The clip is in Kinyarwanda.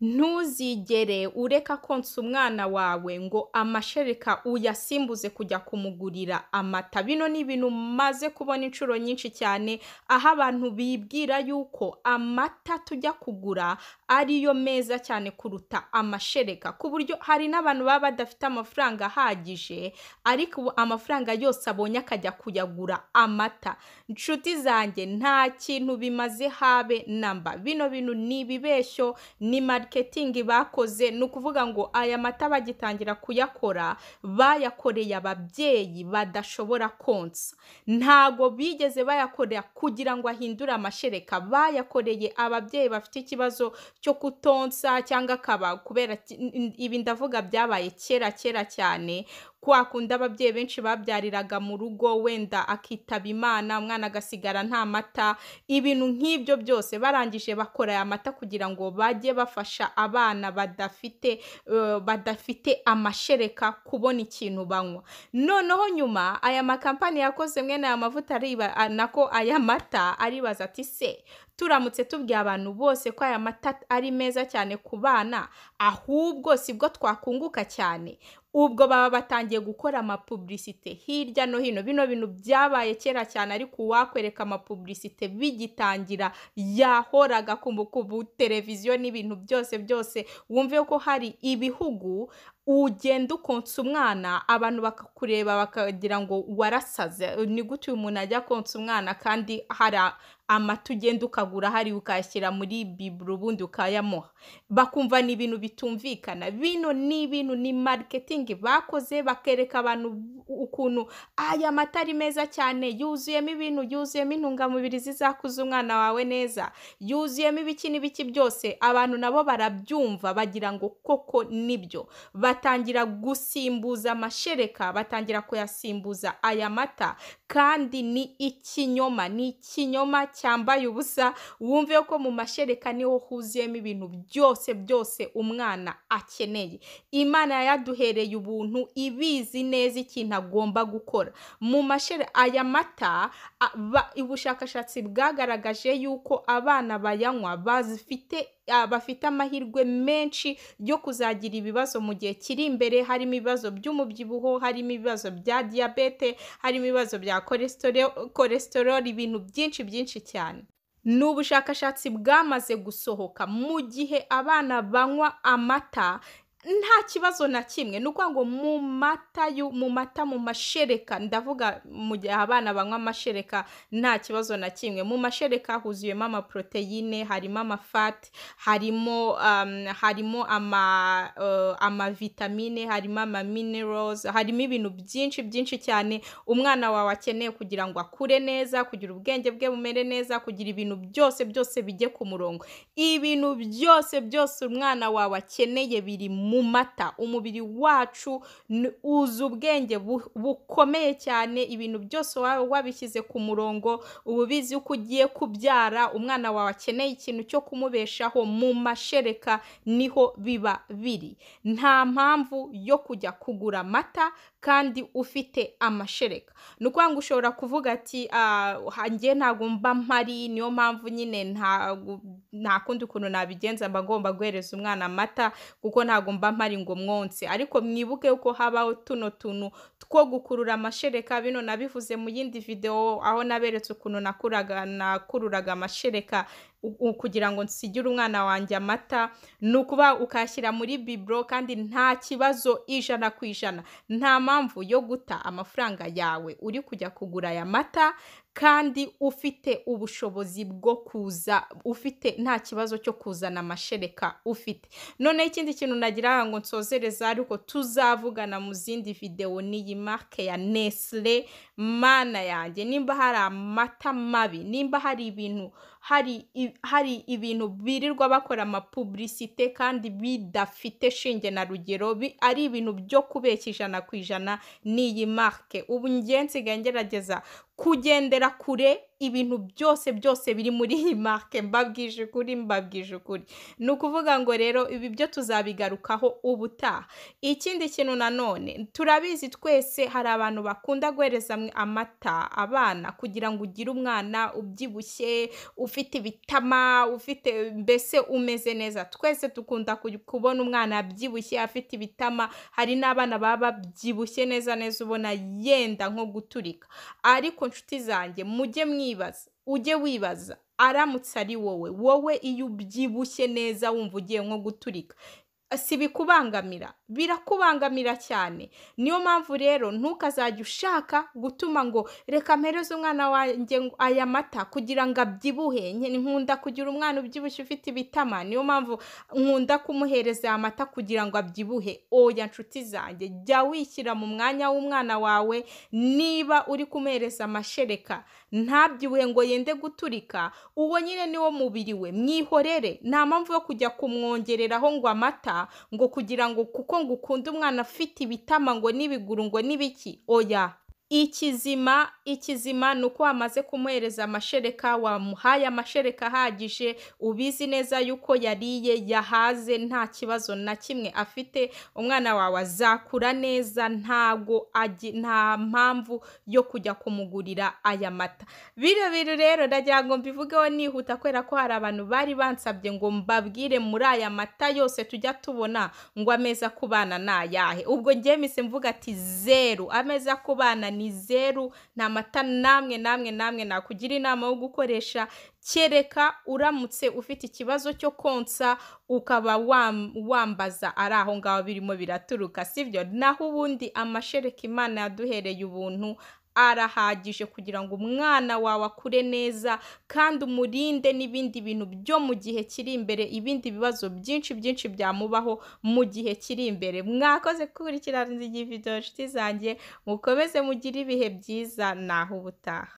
ntuzigere ureka konsa umwana wawe ngo amashereka uyasimbuze kujya kumugurira amata bino ni ibintu umaze kubona inshuro nyinshi cyane aho abantu bibwira yuko amata tujya kugura ariyo meza cyane kuruta amashereka ku buryo hari n'abantu baba badafite amafaranga ahagije ariko amafaranga yose abonye akajya kuyagura amata inshuti zanjye nta kintu bimaze habe namba bino bintu ni ibibeshyo ni mari mariketingi bakoze ni ukuvuga ngo aya mata bagitangira kuyakora bayakoreye ababyeyi badashobora konsa ntago bigeze bayakorera kugira ngo ahindure amashereka bayakoreye ababyeyi bafite ikibazo cyo kutonsa cyangwa akaba kubera ibi ndavuga byabaye kera kera cyane kwa kundi ababyeyi benshi babyariraga mu rugo wenda akitaba imana umwana agasigara nta mata ibintu nk'ibyo byose barangije bakora aya mata kugira ngo bajye bafasha abana badafite eh, badafite amashereka kubona ikintu banywa noneho nyuma aya makampani yakoze mwene aya mavuta nako aya mata aribaza ati se turamutse tubwiye abantu bose ko aya mata ari meza cyane ku bana ahubwo sibwo twakunguka cyane ubwo baba batangiye gukora amapubulisite hirya no hino bino bintu byabaye kera cyane ariko uwakwereka amapubulisite bigitangira yahoraga ku mukubu televiziyo n'ibintu byose byose wumve ko hari ibihugu ugenda ukonsa umwana abantu bakakureba bakagira ngo warasaze ni gute uyu muntu ajya konsa umwana kandi hari amata ugenda ukagura hariya ukayashyira muri biburo ubundi ukayamuha bakumva ni ibintu bitumvikana bino ni ibintu ni marketing bakoze bakereka abantu ukuntu aya mata ari meza cyane yuzuyemo ibintu yuzuyemo intungamubiri zizakuza umwana wawe neza yuzuyemo ibiki n'ibiki byose abantu nabo barabyumva bagira ngo koko nibyo batangira gusimbuza amashereka batangira kuyasimbuza aya mata kandi ni ikinyoma ni ikinyoma cyambaye ubusa wumve ko mu mashereka niho huzuyemo ibintu byose byose umwana akeneye imana yaduhereye ubuntu ibizi neza ikintu agomba gukora mu mashereka aya mata ubushakashatsi bwagaragaje yuko abana bayanywa bazifite bafite amahirwe menshi yo kuzagira ibibazo mu gihe kiri imbere harimo ibibazo by'umubyibuho harimo ibibazo bya diyabete harimo ibibazo bya kolesteroli ibintu byinshi byinshi cyane ni ubushakashatsi bwamaze gusohoka mu gihe abana banywa amata nta kibazo na kimwe ni ukuvuga ngo mu mata mu mata mu mashereka ndavuga mu gihe abana banywa amashereka nta kibazo na kimwe mu mashereka huzuyemo amaporoteyine harimo amafati harimo um, harimo ama uh, amavitamine harimo amaminerozi harimo ibintu byinshi byinshi cyane umwana wawe akeneye kugira ngo akure neza kugira ubwenge bwe bumere neza kugira ibintu byose byose bijye ku murongo ibintu byose byose umwana wawe akeneye biri mu mu mata umubiri wacu uzi ubwenge bukomeye cyane ibintu byose waba wabishyize ku murongo uba ubizi ko ugiye kubyara umwana wawe akeneye ikintu cyo kumubeshaho mu mashereka niho biba biri nta mpamvu yo kujya kugura amata kandi ufite amashereka ni ukuvuga ngo ushobora kuvuga ati ah, njye ntabwo mba mpari niyo mpamvu nyine ntabwo nta kundi ukuntu nabigenza mba ngomba guhereza umwana amata kuko ntabwo mba mpari ngo mwonse ariko mwibuke uko habaho tuno tuntu two gukurura amashereka bino nabivuze mu yindi videwo aho naberetse ukuntu nakuraga nakururaga amashereka kugira ngo nsigire umwana wanjye amata ni ukuba ukashyira muri bibro kandi nta kibazo ijana ku ijana nta mpamvu yo guta amafaranga yawe uri kujya kugura aya mata kandi ufite ubushobozi bwo kuza ufite nta kibazo cyo kuzana amashereka ufite noneho ikindi kintu nagira ngo nsozereza ariko tuzavugana mu zindi videwo n'iyi marike ya nesile mana yanjye nimba hari amata mabi nimba hari ibintu hari ibintu birirwa bakora amapubulisite kandi bidafite shinge na rugero ari ibintu byo kubeshya ijana ku ijana n'iyi marike ubu njye nsigaye kugendera kure ibintu byose byose biri muri iyi marike mbabwije ukuri mbabwije ukuri ni ukuvuga ngo rero ibi byo tuzabigarukaho ubutaha ikindi kintu nanone turabizi twese hari abantu bakunda guhereza amata abana kugira ngo ugire umwana ubyibushye ufite ibitama ufite mbese umeze neza twese dukunda kubona umwana abyibushye afite ibitama hari n'abana baba babyibushye neza neza ubona yenda nko guturika ariko nshuti zanjye mujye mwibaza ujye wibaza aramutse ari wowe wowe iyo ubyibushye neza wumva ugiye nko guturika Eh, si bikubangamira birakubangamira cyane niyo mpamvu rero ntukazajya ushaka gutuma ngo reka mpereze umwana wanjye aya mata kugira ngo abyibuhe nkunda kugira umwana ubyibushye ufite ibitama niyo mpamvu nkunda kumuhereza aya mata kugira ngo abyibuhe oya nshuti zanjye jya wishyira mu mwanya w'umwana wawe niba uri kumuhereza amashereka ntabyibuhe ngo yende guturika uwo nyine niwo mubiri we mwihorere nta mpamvu yo kujya kumwongereraho ngo amata ngo kugira ngo kuko ngo ukunde umwana afite ibitama ngo n'ibiguru ngo n'ibiki oya ikizima ikizima ni uko wamaze kumuhereza amashereka wamuhaye amashereka ahagije ubizi neza yuko yariye yahaze nta kibazo na kimwe afite umwana wawe azakura neza ntago nta mpamvu yo kujya kumugurira aya mata biriya bintu rero ndagira ngo mbivugeho nihuta kubera ko hari abantu bari bansabye ngo mbabwire muri aya mata yose tujya tubona ngo ameza kubana bana ni ayahe ubwo ngewe mvuga ati zeru ameza kubana ni zeru nta mata namwe namwe namwe nakugira inama yo gukoresha kereka uramutse ufite ikibazo cyo konsa ukaba wambaza ari aho ngaho birimo biraturuka sibyo naho ubundi amashereka imana yaduhereye ubuntu arahagije kugira ngo umwana wawe akure neza kandi umurinde n'ibindi bintu byo mu gihe kiri imbere ibindi bibazo byinshi byinshi byamubaho mu gihe kiri imbere mwakoze gukurikirana iyi videwo nshuti zanjye mukomeze mugire ibihe byiza naho ubutaha